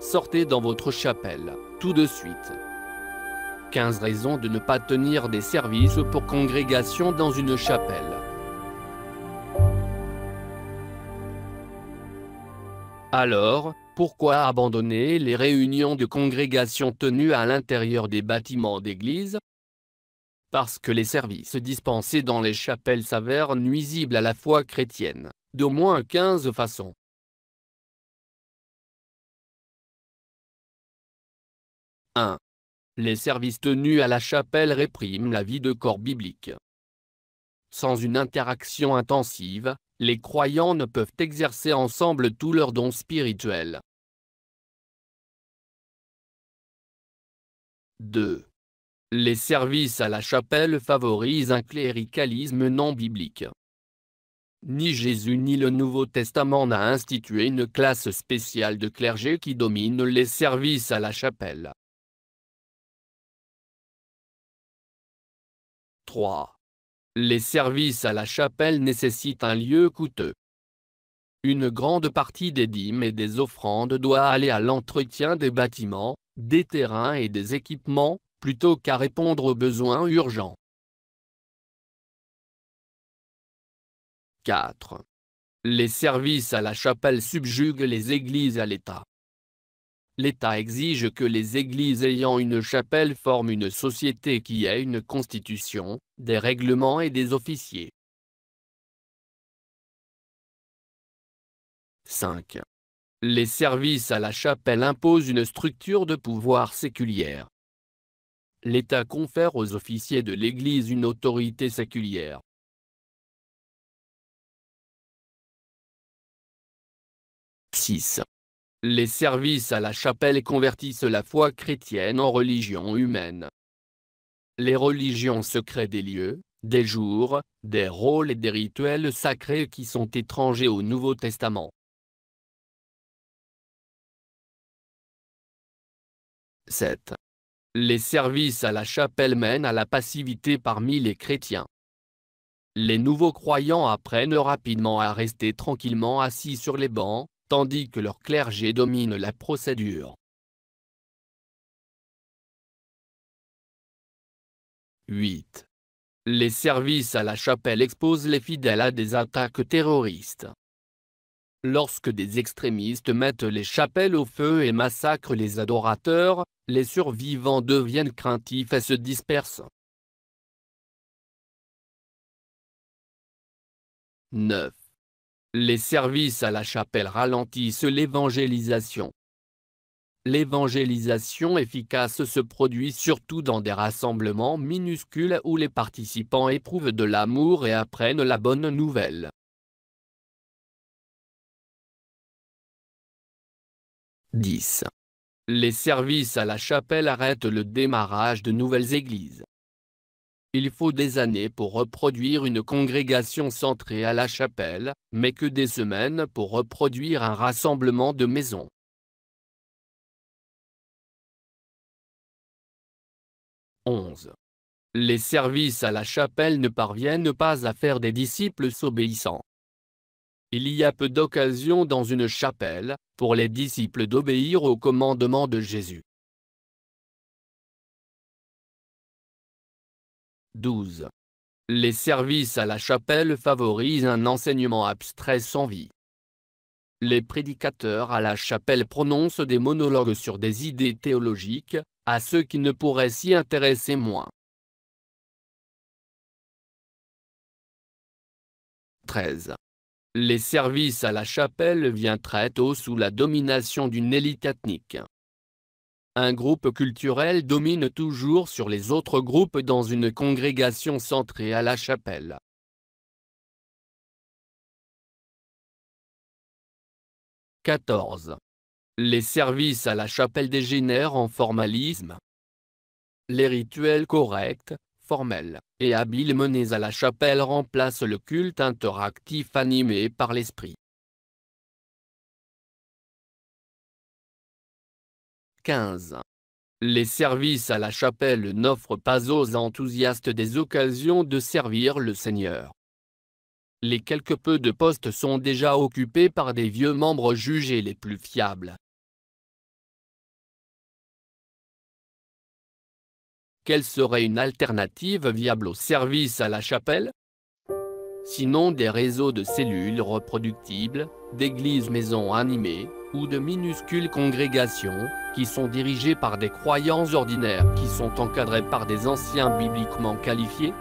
sortez dans votre chapelle, tout de suite. 15 raisons de ne pas tenir des services pour congrégation dans une chapelle. Alors, pourquoi abandonner les réunions de congrégation tenues à l'intérieur des bâtiments d'église Parce que les services dispensés dans les chapelles s'avèrent nuisibles à la foi chrétienne, d'au moins 15 façons. 1. Les services tenus à la chapelle répriment la vie de corps biblique. Sans une interaction intensive, les croyants ne peuvent exercer ensemble tous leurs dons spirituels. 2. Les services à la chapelle favorisent un cléricalisme non biblique. Ni Jésus ni le Nouveau Testament n'a institué une classe spéciale de clergé qui domine les services à la chapelle. 3. Les services à la chapelle nécessitent un lieu coûteux. Une grande partie des dîmes et des offrandes doit aller à l'entretien des bâtiments, des terrains et des équipements, plutôt qu'à répondre aux besoins urgents. 4. Les services à la chapelle subjuguent les églises à l'État l'État exige que les églises ayant une chapelle forment une société qui ait une constitution, des règlements et des officiers. 5. Les services à la chapelle imposent une structure de pouvoir séculière. L'État confère aux officiers de l'Église une autorité séculière. 6. Les services à la chapelle convertissent la foi chrétienne en religion humaine. Les religions se créent des lieux, des jours, des rôles et des rituels sacrés qui sont étrangers au Nouveau Testament. « 7. Les services à la chapelle mènent à la passivité parmi les chrétiens. Les nouveaux croyants apprennent rapidement à rester tranquillement assis sur les bancs, tandis que leur clergé domine la procédure. 8. Les services à la chapelle exposent les fidèles à des attaques terroristes. Lorsque des extrémistes mettent les chapelles au feu et massacrent les adorateurs, les survivants deviennent craintifs et se dispersent. 9. Les services à la chapelle ralentissent l'évangélisation. L'évangélisation efficace se produit surtout dans des rassemblements minuscules où les participants éprouvent de l'amour et apprennent la bonne nouvelle. « 10. Les services à la chapelle arrêtent le démarrage de nouvelles églises. Il faut des années pour reproduire une congrégation centrée à la chapelle, mais que des semaines pour reproduire un rassemblement de maisons. 11. Les services à la chapelle ne parviennent pas à faire des disciples s'obéissant. Il y a peu d'occasions dans une chapelle, pour les disciples d'obéir au commandement de Jésus. 12. Les services à la chapelle favorisent un enseignement abstrait sans vie. Les prédicateurs à la chapelle prononcent des monologues sur des idées théologiques, à ceux qui ne pourraient s'y intéresser moins. 13. Les services à la chapelle viennent très tôt sous la domination d'une élite ethnique. Un groupe culturel domine toujours sur les autres groupes dans une congrégation centrée à la chapelle. « 14. Les services à la chapelle dégénèrent en formalisme. Les rituels corrects, formels et habiles menés à la chapelle remplacent le culte interactif animé par l'esprit. 15. Les services à la chapelle n'offrent pas aux enthousiastes des occasions de servir le Seigneur. Les quelques peu de postes sont déjà occupés par des vieux membres jugés les plus fiables. Quelle serait une alternative viable au service à la chapelle Sinon des réseaux de cellules reproductibles, d'églises maisons animées, ou de minuscules congrégations, qui sont dirigées par des croyants ordinaires qui sont encadrés par des anciens bibliquement qualifiés,